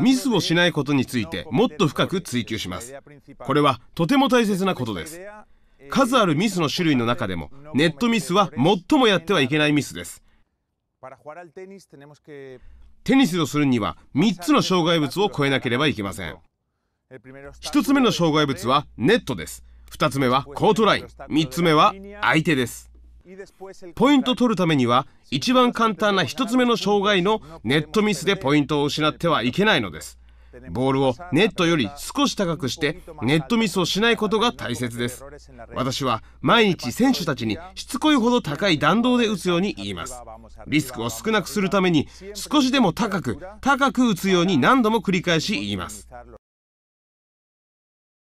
ミスをしないことについてもっと深く追求しますこれはとても大切なことです数あるミスの種類の中でもネットミスは最もやってはいけないミスですテニスをするには3つの障害物を越えなければいけません1つ目の障害物はネットです2つ目はコートライン3つ目は相手ですポイント取るためには一番簡単な1つ目の障害のネットミスでポイントを失ってはいけないのですボールをネットより少し高くしてネットミスをしないことが大切です私は毎日選手たちにしつこいほど高い弾道で打つように言いますリスクを少なくするために少しでも高く高く打つように何度も繰り返し言います